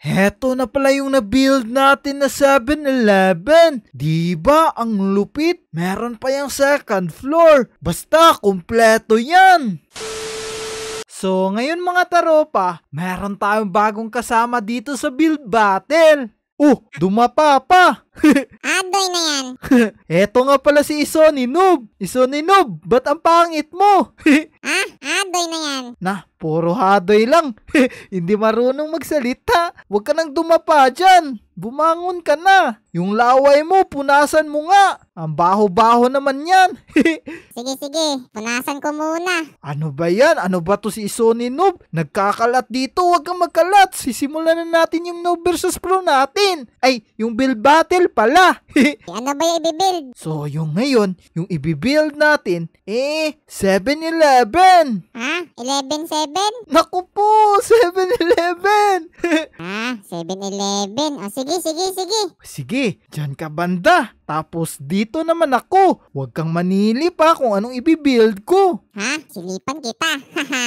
Heto na pala yung na-build natin na 7-Eleven. Diba? Ang lupit. Meron pa yung second floor. Basta, kumpleto yan. So, ngayon mga taropa, meron tayong bagong kasama dito sa build battle. Oh, dumapa pa! Adoy na yan. Eto nga pala si Isoni Noob. Isoni Noob, ba't ang pangit mo? ah, adoy na yan. Na, puro hadoy lang. Hindi marunong magsalita. Huwag ka nang dumapa dyan. Bumangon ka na. Yung laway mo, punasan mo nga. Ang baho-baho naman yan. sige, sige. Punasan ko muna. Ano ba yan? Ano ba to si Isoni Noob? Nagkakalat dito. Huwag kang magkalat. Sisimulan na natin yung Noob versus Pro natin. Ay, yung Bill Battle Bibil pala. ano ba yung ibibuild? So, yung ngayon, yung ibibuild natin, eh, 7-Eleven. Ha? 11-7? Naku po, 7-Eleven. ah, 7-Eleven. O sige, sige, sige. Sige, dyan ka banda. Tapos dito naman ako. Huwag kang manili pa kung anong ibibuild ko. Ha? Silipan kita.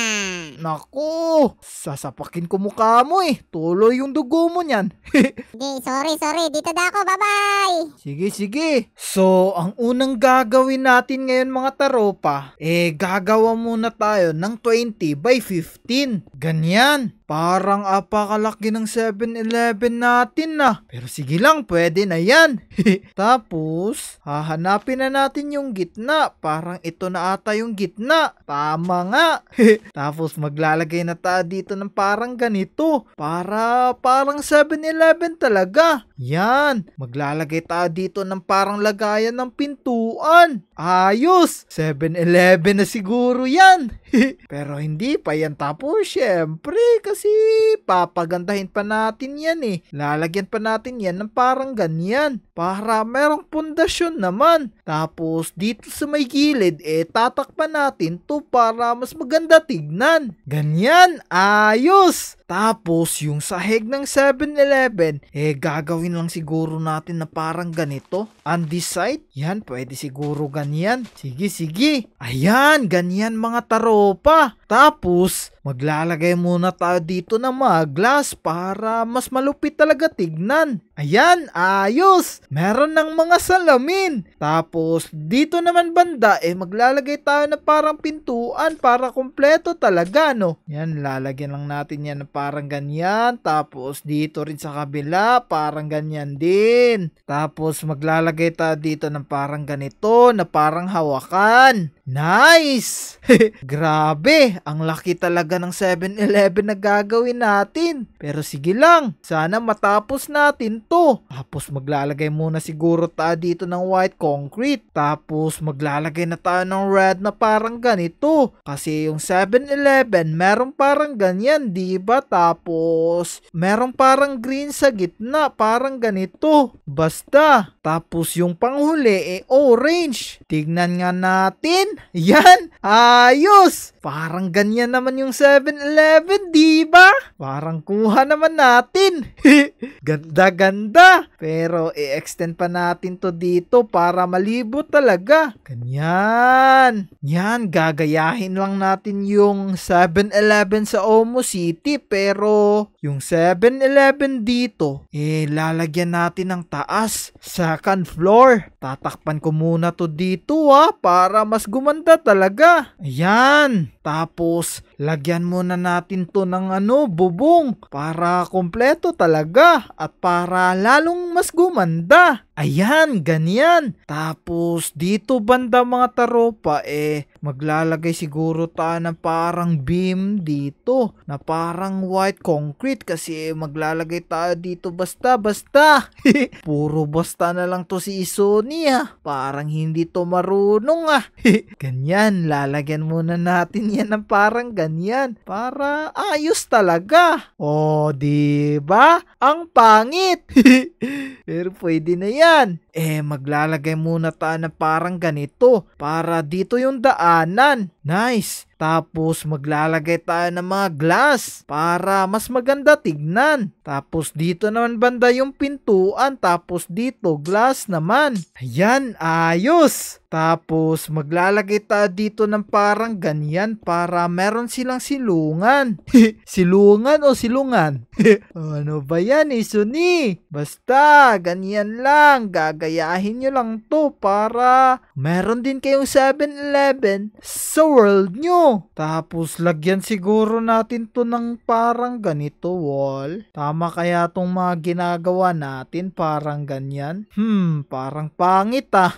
Naku, sasapakin ko mukha mo eh. Tuloy yung dugo mo niyan. Hindi, sorry, sorry. Dito na ako, baba bye! Sige, sige. So, ang unang gagawin natin ngayon mga taropa, eh gagawa muna tayo ng 20 by 15. Ganyan. Parang apakalaki ng 7-Eleven natin na. Pero sige lang, pwede na yan. Tapos, hahanapin na natin yung gitna. Parang ito na ata yung gitna. Tama nga. Tapos maglalagay na tayo dito ng parang ganito. Para parang 7-Eleven talaga. Yan, maglalagay tayo dito ng parang lagayan ng pintuan. Ayos! 7-Eleven na siguro yan. Pero hindi pa yan tapos, syempre, kasi papagandahin pa natin yan eh. Lalagyan pa natin yan ng parang ganyan para merong pundasyon naman. Tapos dito sa may gilid, eh tatakpan natin to para mas maganda tignan. Ganyan, ayos! Tapos yung sahig ng 7-Eleven, eh gagawin lang siguro natin na parang ganito. Undecided, yan pwede siguro ganyan. Sige, sige. Ayan, ganyan mga taro pa. Tapos, maglalagay muna tayo dito ng mga glass para mas malupit talaga tignan. Ayan, ayos! Meron ng mga salamin. Tapos, dito naman banda, eh maglalagay tayo na parang pintuan para kumpleto talaga, no? Yan, lalagyan lang natin yan na parang ganyan. Tapos, dito rin sa kabila, parang ganyan din. Tapos, maglalagay tayo dito ng parang ganito, na parang hawakan. Nice! Grabe, ang laki talaga ng 7-Eleven na gagawin natin. Pero sige lang, sana matapos natin semento. Tapos maglalagay muna siguro tayo dito ng white concrete. Tapos maglalagay na tayo ng red na parang ganito. Kasi yung 7-Eleven, meron parang ganyan, di ba? Tapos meron parang green sa gitna, parang ganito. Basta. Tapos yung panghuli, eh, orange. Tignan nga natin. Yan! Ayos! Parang ganyan naman yung 7-Eleven, di ba? Parang kuha naman natin. Ganda-ganda. Pero i-extend pa natin to dito para malibot talaga. Ganyan. Yan, gagayahin lang natin yung 7-Eleven sa Omo City. Pero yung 7-Eleven dito, eh lalagyan natin ng taas. Second floor. Tatakpan ko muna to dito ha ah, para mas gumanda talaga. Ayan. Tapos, lagyan muna natin to ng ano, bubong para kompleto talaga at para lalong mas gumanda. Ayan, ganyan. Tapos, dito banda mga taropa eh, maglalagay siguro ta ng parang beam dito na parang white concrete kasi maglalagay tayo dito basta basta. Puro basta na lang to si Sony ha. Parang hindi to marunong ah. ganyan, lalagyan muna natin yan ng parang ganyan para ayos talaga. oh, di ba? Ang pangit. Pero pwede na yan. Eh, maglalagay muna tayo na parang ganito para dito yung daan Ah, none. Nice! Tapos maglalagay tayo ng mga glass para mas maganda tignan. Tapos dito naman banda yung pintuan. Tapos dito glass naman. Ayan, ayos! Tapos maglalagay tayo dito ng parang ganyan para meron silang silungan. silungan o silungan? ano ba yan, Isuni? Eh, Basta, ganyan lang. Gagayahin nyo lang to para meron din kayong 7-Eleven. So world nyo. Tapos lagyan siguro natin to ng parang ganito wall. Tama kaya tong mga ginagawa natin parang ganyan? Hmm, parang pangit ah.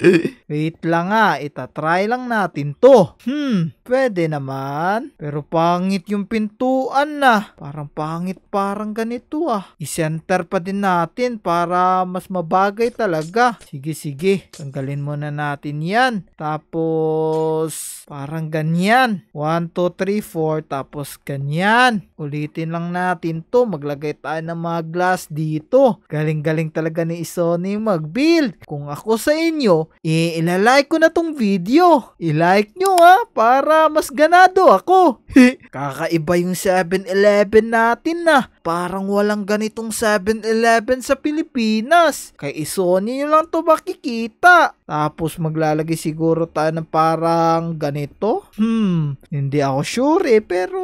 Wait lang ah, itatry lang natin to. Hmm, pwede naman. Pero pangit yung pintuan na. Ah. Parang pangit parang ganito ah. I-center pa din natin para mas mabagay talaga. Sige sige, tanggalin muna natin yan. Tapos, Parang ganyan. 1, 2, 3, 4. Tapos ganyan. Ulitin lang natin to. Maglagay tayo ng mga glass dito. Galing-galing talaga ni Sony mag-build. Kung ako sa inyo, i-like ko na tong video. I-like nyo ha para mas ganado ako. Kakaiba yung 7-Eleven natin na. Parang walang ganitong 7-Eleven sa Pilipinas. Kay Sony lang to makikita. Tapos maglalagay siguro tayo ng parang ganito nito? Hmm, hindi ako sure eh, pero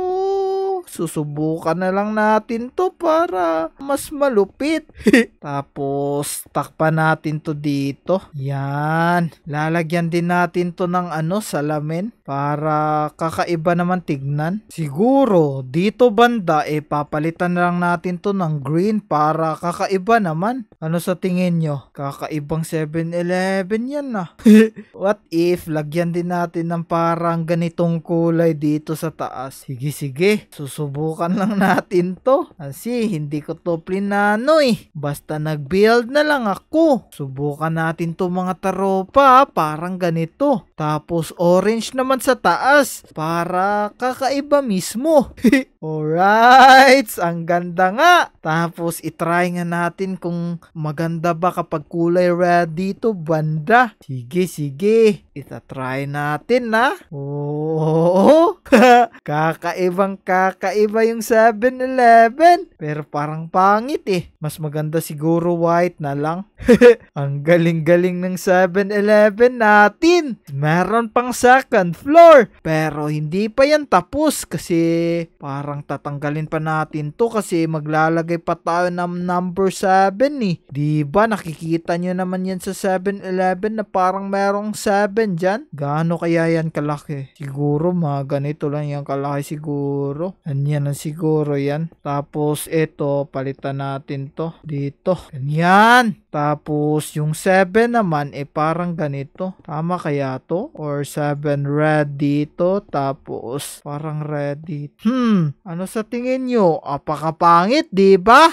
susubukan na lang natin to para mas malupit. Tapos, takpan natin to dito. Yan. Lalagyan din natin to ng ano, salamin para kakaiba naman tignan. Siguro dito banda eh papalitan lang natin to ng green para kakaiba naman. Ano sa tingin nyo? Kakaibang 7-Eleven yan na. Ah. What if lagyan din natin ng parang ganitong kulay dito sa taas? Sige sige, susubukan lang natin to. Kasi hindi ko to plinano eh. Basta nag-build na lang ako. Subukan natin to mga taropa ah, parang ganito. Tapos orange naman sa taas para kakaiba mismo. Alright, ang ganda nga. Tapos itry nga natin kung maganda ba kapag kulay red dito banda. Sige, sige. Itatry natin na. Oo. Kakaibang kakaiba yung 7-Eleven. Pero parang pangit eh. Mas maganda siguro white na lang. ang galing-galing ng 7-Eleven natin. Man Meron pang second floor. Pero hindi pa yan tapos kasi parang tatanggalin pa natin to kasi maglalagay pa tayo ng number 7 eh. Diba nakikita nyo naman yan sa 7-Eleven na parang merong 7 dyan? Gaano kaya yan kalaki? Siguro mga ganito lang yan kalaki siguro. Ganyan lang siguro yan. Tapos ito palitan natin to dito. Ganyan. Tapos, yung 7 naman, eh, parang ganito. Tama kaya to? Or 7 red dito, tapos, parang red dito. Hmm, ano sa tingin nyo? Apakapangit, di ba?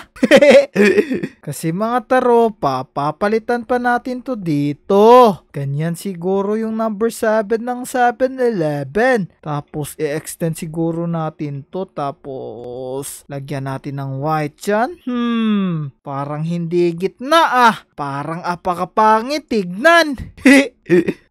Kasi mga taropa, papalitan pa natin to dito. Ganyan siguro yung number 7 ng 7-Eleven. Tapos, i-extend siguro natin to. Tapos, lagyan natin ng white dyan. Hmm, parang hindi gitna ah. Parang apakapangit tignan.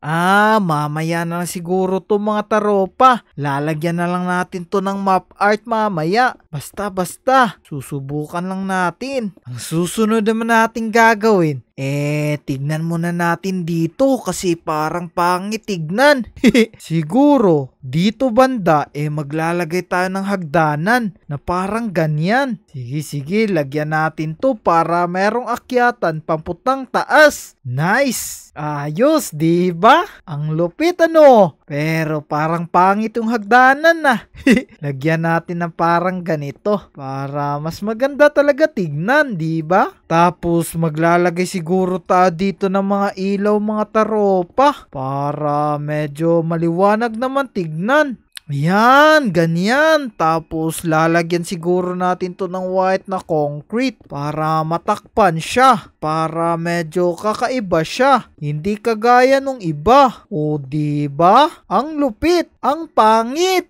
Ah, mamaya na siguro to mga taropa. Lalagyan na lang natin to ng map art mamaya. Basta basta, susubukan lang natin. Ang susunod naman natin gagawin, eh, tignan muna natin dito kasi parang pangit tignan. Siguro, dito banda, eh maglalagay tayo ng hagdanan na parang ganyan. Sige, sige, lagyan natin to para merong akyatan pamputang taas. Nice! Ayos, diba? Ang lupit ano? Pero parang pangit yung hagdanan na. Ah. Lagyan natin ng parang ganito para mas maganda talaga tignan, di ba? Tapos maglalagay siguro ta dito ng mga ilaw mga taropa para medyo maliwanag naman tignan. Yan, ganyan. Tapos lalagyan siguro natin to ng white na concrete para matakpan siya. Para medyo kakaiba siya. Hindi kagaya nung iba. O di ba? Ang lupit, ang pangit.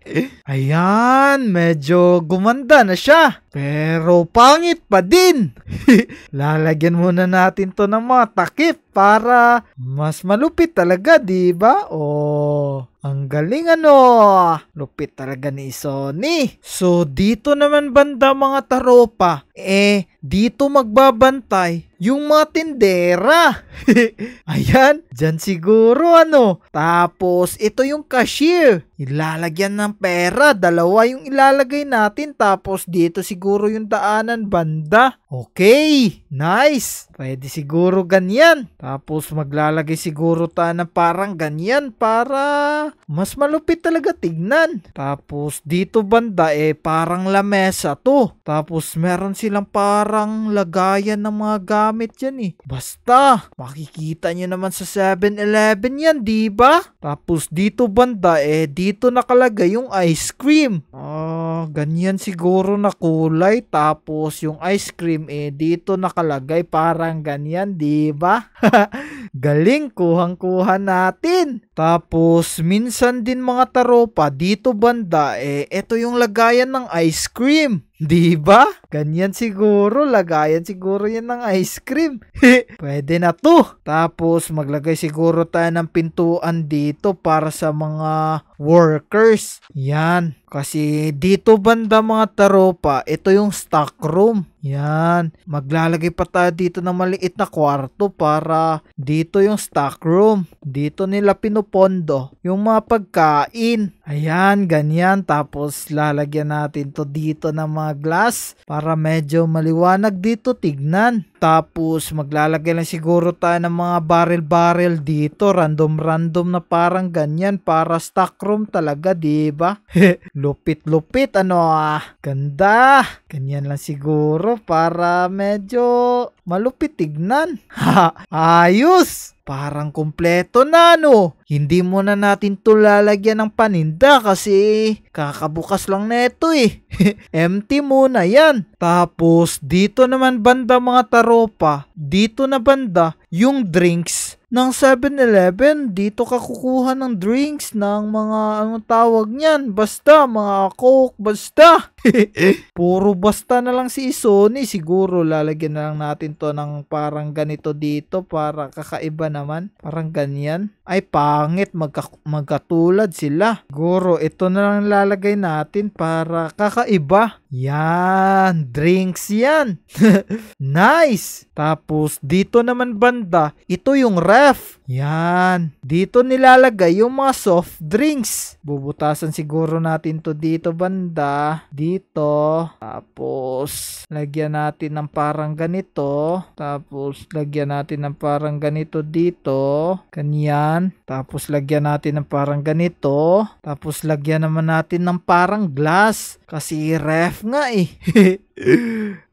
Ayan, medyo gumanda na siya. Pero pangit pa din. Lalagyan muna natin to ng mga takip para mas malupit talaga, di ba? Oh, ang galing ano. Lupit talaga ni Sony. So dito naman banda mga taropa, eh dito magbabantay yung mga tindera. Ayan, dyan siguro ano. Tapos, ito yung cashier. Ilalagyan ng pera. Dalawa yung ilalagay natin. Tapos, dito siguro yung daanan banda. Okay, nice. Pwede siguro ganyan. Tapos maglalagay siguro ta na parang ganyan para mas malupit talaga tignan. Tapos dito banda eh parang lamesa to. Tapos meron silang parang lagayan ng mga gamit yan eh. Basta makikita nyo naman sa 7-Eleven yan di ba? Tapos dito banda eh dito nakalagay yung ice cream. Ah, uh, ganyan siguro na kulay. Tapos yung ice cream eh dito nakalagay para Parang ganyan, di ba? Galing, kuhang-kuha natin. Tapos, minsan din mga taropa, dito banda, eh, eto yung lagayan ng ice cream. Di ba? Ganyan siguro, lagayan siguro yan ng ice cream. Pwede na to. Tapos, maglagay siguro tayo ng pintuan dito para sa mga workers. Yan. Kasi dito banda mga taropa, ito yung stock room. Yan. Maglalagay pa tayo dito ng maliit na kwarto para dito yung stock room. Dito nila pinupunta pondo, yung mga pagkain. Ayan, ganyan. Tapos lalagyan natin to dito ng mga glass para medyo maliwanag dito tignan. Tapos maglalagay lang siguro tayo ng mga barrel-barrel dito. Random-random na parang ganyan para stock room talaga, diba? Lupit-lupit ano ah. Ganda. Ganyan lang siguro para medyo malupit tignan. Ayos! Parang kompleto na no. Hindi mo na natin to lalagyan ng paninda kasi kakabukas lang neto eh. Empty muna yan. Tapos dito naman banda mga taropa, dito na banda yung drinks ng 7-Eleven. Dito kakukuha ng drinks ng mga anong tawag niyan. Basta mga coke, basta. Puro basta na lang si Sony. Siguro lalagyan na lang natin to ng parang ganito dito para kakaiba naman. Parang ganyan. Ay pangit. Magka magkatulad sila. Siguro ito na lang lalagay natin para kakaiba. Yan. Drinks yan. nice. Tapos dito naman banda. Ito yung ref. Yan. Dito nilalagay yung mga soft drinks. Bubutasan siguro natin to dito banda. Dito dito. Tapos, lagyan natin ng parang ganito. Tapos, lagyan natin ng parang ganito dito. Kanyan. Tapos, lagyan natin ng parang ganito. Tapos, lagyan naman natin ng parang glass. Kasi ref nga eh.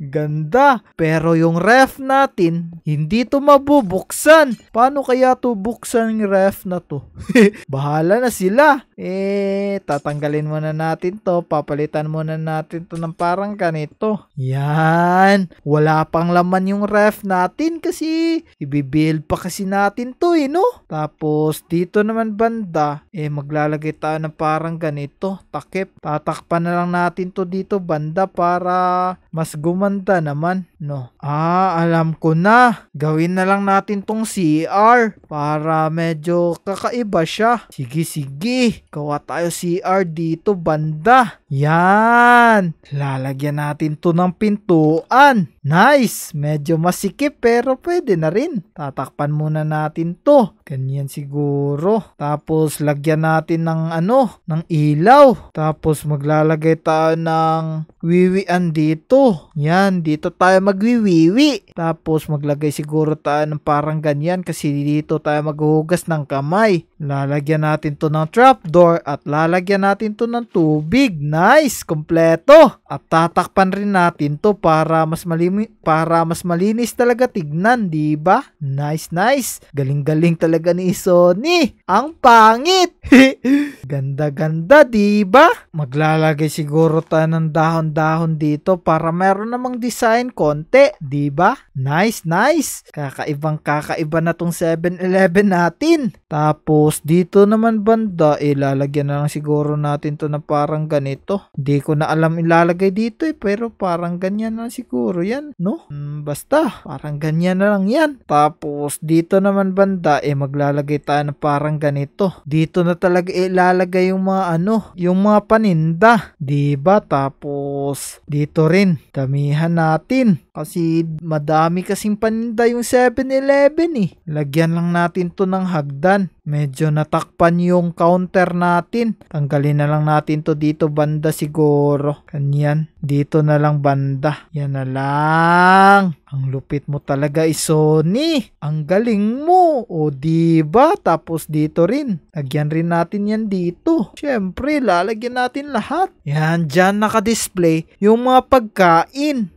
Ganda. Pero yung ref natin, hindi to mabubuksan. Paano kaya to buksan yung ref na to? Bahala na sila. Eh, tatanggalin muna natin to. Papalitan muna natin to ng parang ganito. Yan. Wala pang laman yung ref natin kasi ibibuild pa kasi natin to eh, no? Tapos, dito naman banda, eh maglalagay tayo ng parang ganito. Takip. Tatakpan na lang natin natin to dito banda para mas gumanta naman, no? Ah, alam ko na. Gawin na lang natin tong CR para medyo kakaiba siya. Sige, sige. Gawa tayo CR dito banda. Yan. Lalagyan natin to ng pintuan. Nice! Medyo masikip pero pwede na rin. Tatakpan muna natin to. Ganyan siguro. Tapos lagyan natin ng ano, ng ilaw. Tapos maglalagay tayo ng wiwian dito to. Yan, dito tayo magwiwiwi. Tapos maglagay siguro tayo ng parang ganyan kasi dito tayo maghuhugas ng kamay. Lalagyan natin to ng trapdoor at lalagyan natin to ng tubig. Nice! Kompleto! At tatakpan rin natin to para mas, malimi para mas malinis talaga tignan, di ba? Nice, nice! Galing-galing talaga ni Sony! Ang pangit! Ganda-ganda, di ba? Maglalagay siguro tayo ng dahon-dahon dito para para meron namang design konti, 'di ba? Nice, nice! Kakaibang kakaiba na tong 7-Eleven natin. Tapos, dito naman banda, ilalagyan eh, na lang siguro natin to na parang ganito. Hindi ko na alam ilalagay dito eh, pero parang ganyan na siguro yan, no? Hmm, basta, parang ganyan na lang yan. Tapos, dito naman banda, eh maglalagay tayo na parang ganito. Dito na talaga ilalagay yung mga ano, yung mga paninda. Diba? Tapos, dito rin, damihan natin. Kasi, madami Dami kasing paninda yung 7-Eleven eh. Lagyan lang natin to ng hagdan. Medyo natakpan yung counter natin. Tanggalin na lang natin to dito banda siguro. Kanyan. Dito na lang banda. Yan na lang. Ang lupit mo talaga eh, Sony. Ang galing mo. O diba? Tapos dito rin. Lagyan rin natin yan dito. Siyempre, lalagyan natin lahat. Yan, dyan naka-display yung mga pagkain.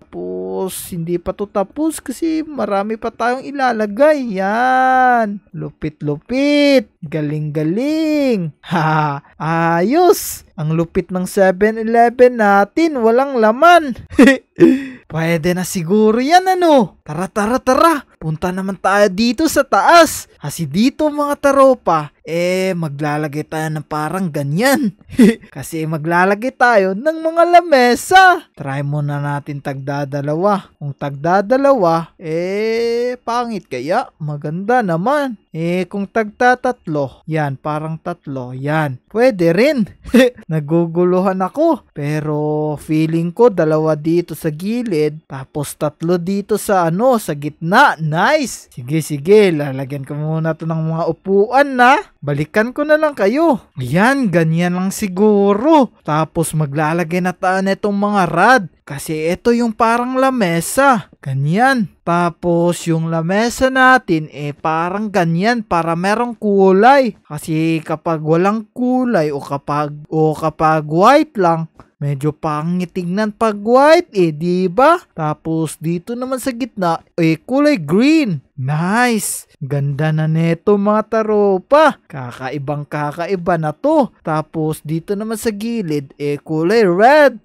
Tapos, hindi pa to tapos kasi marami pa tayong ilalagay. Yan. Lupit-lupit. Galing-galing. Ha! Ayos! Ang lupit ng 7-Eleven natin. Walang laman. Pwede na siguro yan ano. Tara, tara, tara. Punta naman tayo dito sa taas. Kasi dito mga taropa, eh maglalagay tayo ng parang ganyan. Kasi maglalagay tayo ng mga lamesa. Try muna natin tagdadalawa. Kung tagdadalawa, eh pangit kaya? Maganda naman. Eh kung tagtatatlo, yan parang tatlo, yan. Pwede rin. Naguguluhan ako. Pero feeling ko dalawa dito sa gilid, tapos tatlo dito sa ano, sa gitna Nice! Sige, sige. Lalagyan ko muna to ng mga upuan na. Balikan ko na lang kayo. Ayan, ganyan lang siguro. Tapos maglalagay na tayo na itong mga rad. Kasi ito yung parang lamesa. Ganyan. Tapos yung lamesa natin eh parang ganyan para merong kulay. Kasi kapag walang kulay o kapag o kapag white lang, medyo pangit tingnan pag white eh, di ba? Tapos dito naman sa gitna eh kulay green. Nice! Ganda na neto mga taropa. Kakaibang kakaiba na to. Tapos dito naman sa gilid, eh kulay red.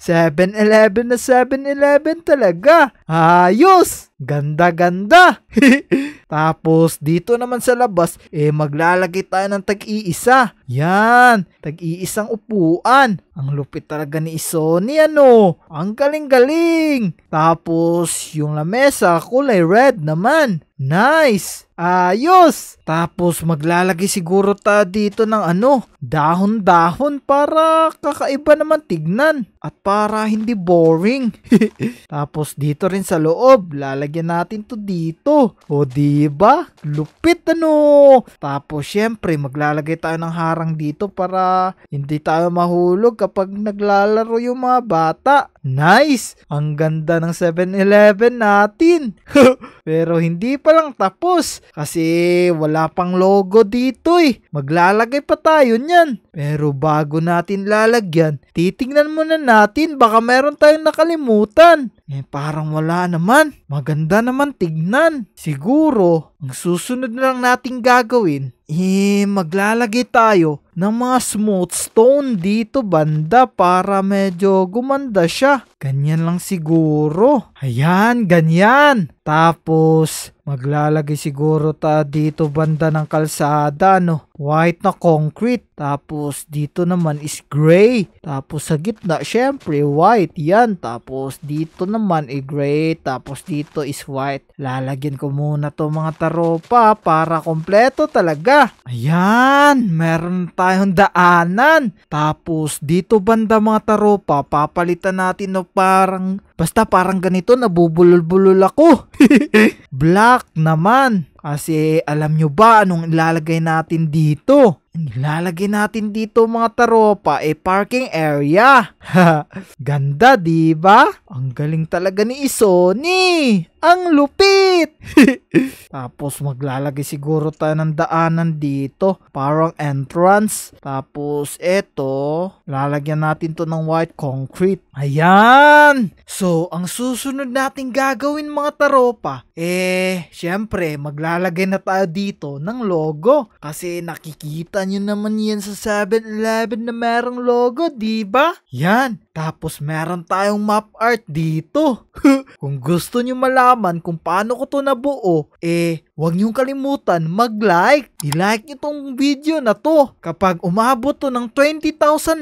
7-Eleven na 7-Eleven talaga. Ayos! Ganda-ganda! Tapos, dito naman sa labas, eh maglalagay tayo ng tag-iisa. Yan, tag-iisang upuan. Ang lupit talaga ni Sony, ano? Ang galing-galing! Tapos, yung lamesa, kulay red naman. Nice! Ayos! Tapos maglalagay siguro ta dito ng ano, dahon-dahon para kakaiba naman tignan at para hindi boring. Tapos dito rin sa loob, lalagyan natin to dito. O di ba? Lupit ano! Tapos syempre maglalagay tayo ng harang dito para hindi tayo mahulog kapag naglalaro yung mga bata. Nice! Ang ganda ng 7-Eleven natin! Pero hindi pa lang tapos kasi wala pang logo dito eh. Maglalagay pa tayo niyan. Pero bago natin lalagyan, titingnan muna natin baka meron tayong nakalimutan. Eh parang wala naman. Maganda naman tignan. Siguro, ang susunod na lang nating gagawin, eh maglalagay tayo ng mga smooth stone dito banda para medyo gumanda siya. Ganyan lang siguro. Ayan, ganyan. Tapos, maglalagay siguro ta dito banda ng kalsada, no? white na concrete. Tapos dito naman is gray. Tapos sa gitna, syempre white. Yan. Tapos dito naman ay gray. Tapos dito is white. Lalagyan ko muna to mga taropa para kompleto talaga. Ayan. Meron tayong daanan. Tapos dito banda mga taropa, papalitan natin no parang Basta parang ganito, nabubulol-bulol ako. Black naman. Kasi alam nyo ba anong ilalagay natin dito? Nilalagay natin dito mga taropa, eh parking area. Ganda, di ba? Ang galing talaga ni Isoni. Ang lupit! Tapos maglalagay siguro tayo ng daanan dito. Parang entrance. Tapos eto, lalagyan natin to ng white concrete. Ayan! So, ang susunod natin gagawin mga taropa, eh, syempre, maglalagay na tayo dito ng logo. Kasi nakikita nyo naman yan sa 7-Eleven na merong logo, di ba? Yan. Tapos meron tayong map art dito. kung gusto nyo malaman kung paano ko to nabuo, eh, huwag nyong kalimutan mag-like. I-like nyo tong video na to. Kapag umabot to ng 20,000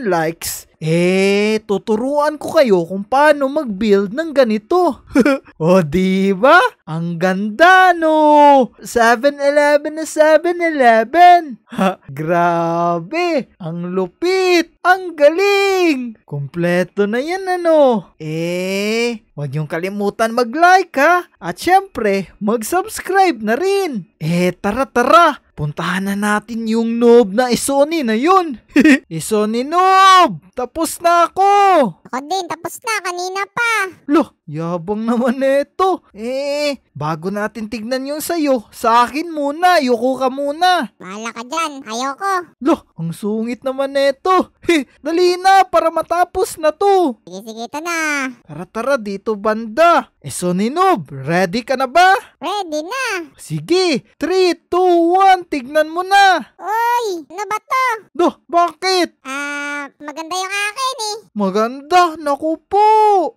likes, eh, tuturuan ko kayo kung paano mag-build ng ganito. o, di ba? Ang ganda, no? 7-Eleven na 7-Eleven. Ha, grabe. Ang lupit. Ang galing! Kompleto na yan ano. Eh, huwag niyong kalimutan mag-like ha. At syempre, mag-subscribe na rin. Eh, tara tara puntahan na natin yung noob na Isoni na yun. Isoni noob! Tapos na ako! Ako din, tapos na. Kanina pa. Lo, Yabang naman nito. Eh, bago natin tignan yung sayo, sa akin muna, yuko ka muna. Wala ka dyan, ayoko. Loh, ang sungit naman neto. He, dali na para matapos na to. Sige, sige, ito na. Tara, tara, dito banda. Eh, so Ninob, ready ka na ba? Ready na. Sige, 3, 2, 1, tignan mo na. Uy, ano ba to? Loh, bakit? Ah, uh, maganda yung akin eh. Maganda? Naku po.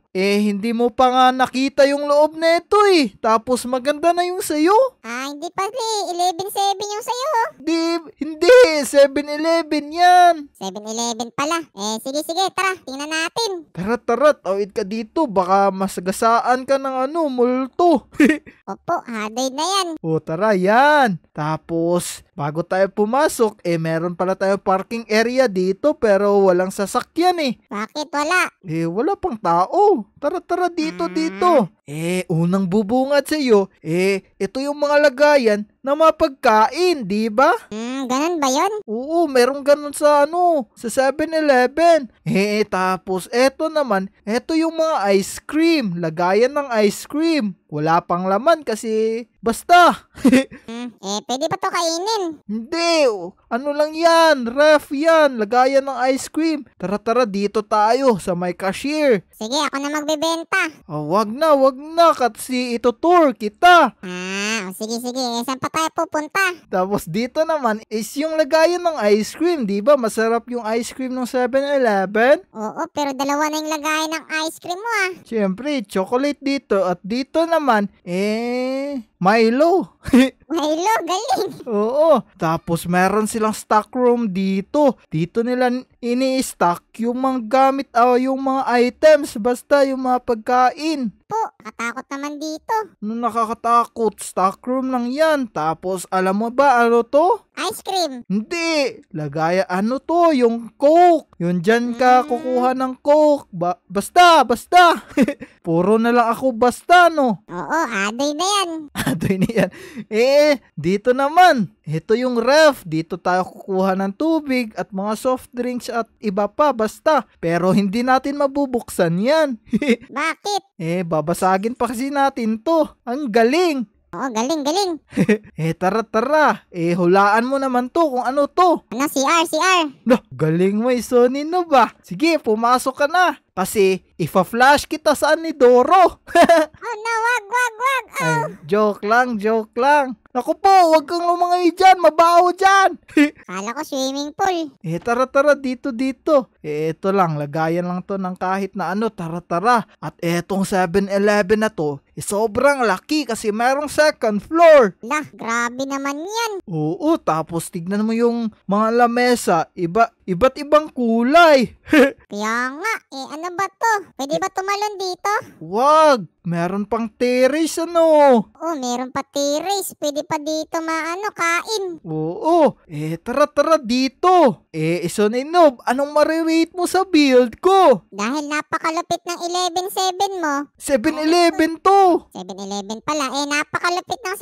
Eh, hindi mo pa nga nakita yung loob neto eh. Tapos maganda na yung sa'yo. Ah, hindi pa di. 11-7 yung sa'yo. Oh. Di, hindi. 7-11 yan. 7-11 pala. Eh, sige, sige. Tara, tingnan natin. Tara, tara. Tawid ka dito. Baka masagasaan ka ng ano, multo. Opo, haday na yan. O, tara, yan. Tapos, Bago tayo pumasok, eh meron pala tayo parking area dito pero walang sasakyan eh. Bakit wala? Eh wala pang tao. Tara tara dito mm. dito. Eh, unang bubungad sa iyo, eh, ito yung mga lagayan na mapagkain, di ba? Hmm, ganun ba yon? Oo, meron ganun sa ano, sa 7-Eleven. Eh, tapos eto naman, eto yung mga ice cream, lagayan ng ice cream. Wala pang laman kasi basta. hmm, eh, pwede pa to kainin? Hindi, ano lang yan, ref yan, lagayan ng ice cream. Tara, tara, dito tayo sa my cashier. Sige, ako na magbebenta. Oh, wag na, wag anak at si itutur kita. Ah, sige sige, eh, saan pa tayo pupunta? Tapos dito naman is yung lagayan ng ice cream, di ba? Masarap yung ice cream ng 7-Eleven. Oo, pero dalawa na yung lagayan ng ice cream mo ah. Siyempre, chocolate dito at dito naman, eh, Milo. Milo, galing. Oo. Tapos meron silang stock room dito. Dito nila ini-stock yung mga gamit o ah, yung mga items basta yung mga pagkain po. Katakot naman dito. No, nakakatakot. Stockroom lang yan. Tapos, alam mo ba ano to? Ice cream. Hindi. Lagaya ano to? Yung coke. Yun dyan ka mm. kukuha ng coke. Ba- basta, basta. Puro na lang ako basta, no? Oo, adoy na yan. adoy na yan. Eh, dito naman. Ito yung ref, dito tayo kukuha ng tubig at mga soft drinks at iba pa basta. Pero hindi natin mabubuksan yan. Bakit? Eh, babasagin pa kasi natin to. Ang galing! Oo, galing, galing. eh, tara, tara. Eh, hulaan mo naman to kung ano to. Ano, CR, CR. No, galing mo, eh, Sony, no ba? Sige, pumasok ka na. Kasi, ifa flash kita saan ni Doro. oh no, wag, wag, wag. Oh. Ay, joke lang, joke lang. Naku po, wag kang lumangay dyan. Mabaho dyan. Kala ko swimming pool. Eh, tara, tara. Dito, dito. Eh, ito lang. Lagayan lang to ng kahit na ano. Tara, tara. At etong 7-Eleven na to, eh, sobrang laki kasi merong second floor. Lah, grabe naman yan. Oo, tapos tignan mo yung mga lamesa. Iba, iba't ibang kulay. Kaya nga. Eh, ano ba to? Pwede ba tumalon dito? Wag! Meron pang terrace ano? Oh, meron pa terrace. Pwede pa dito maano, kain. Oo. Eh, tara tara dito. Eh, iso na inob. Anong marirate mo sa build ko? Dahil napakalupit ng 11-7 mo. 7-11 to. 7-11 pala. Eh, napakalupit ng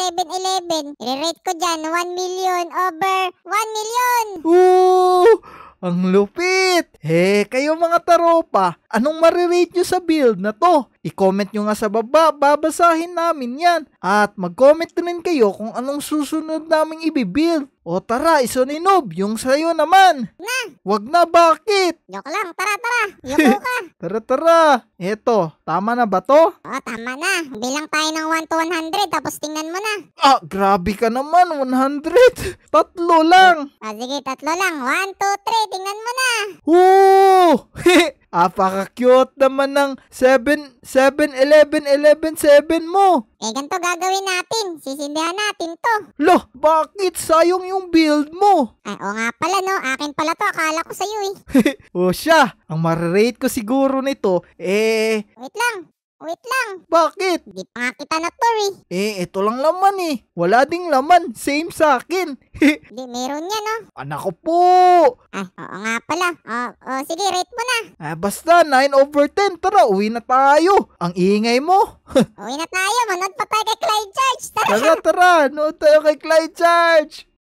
7-11. Rirate ko dyan 1 million over 1 million. Oo! Ang lupit! Eh, kayo mga taropa, Anong marirate nyo sa build na to? I-comment nyo nga sa baba, babasahin namin yan. At mag-comment din kayo kung anong susunod naming i-build. O tara, isuninob, yung sa'yo naman. Na! Wag na, bakit? Joke lang, tara, tara. Yoko ka. tara, tara. Eto, tama na ba to? Oo, tama na. Bilang tayo ng 1 to 100, tapos tingnan mo na. Ah, grabe ka naman, 100. Tatlo lang. Ah, sige, tatlo lang. 1, 2, 3, tingnan mo na. Oo! Apaka-cute naman ng 7, 11, 11, 7 mo. Eh, ganito gagawin natin. Sisindihan natin to. Loh, bakit? sayong yung build mo. Ay, o nga pala no. Akin pala to. Akala ko sa'yo eh. o siya, ang marirate ko siguro nito, eh... Wait lang. Wait lang. Bakit? Di pa nga kita na to eh. Eh, ito lang laman eh. Wala ding laman. Same sa akin. Di, meron niya no? Oh. Anak ah, ko po. Ah, oo nga pala. Oh, oh, sige, rate mo na. Ah, basta 9 over 10. Tara, uwi na tayo. Ang ingay mo. uwi na tayo. Manood pa tayo kay Clyde Charge. Tara, tara. tara. Nood tayo kay Clyde Charge.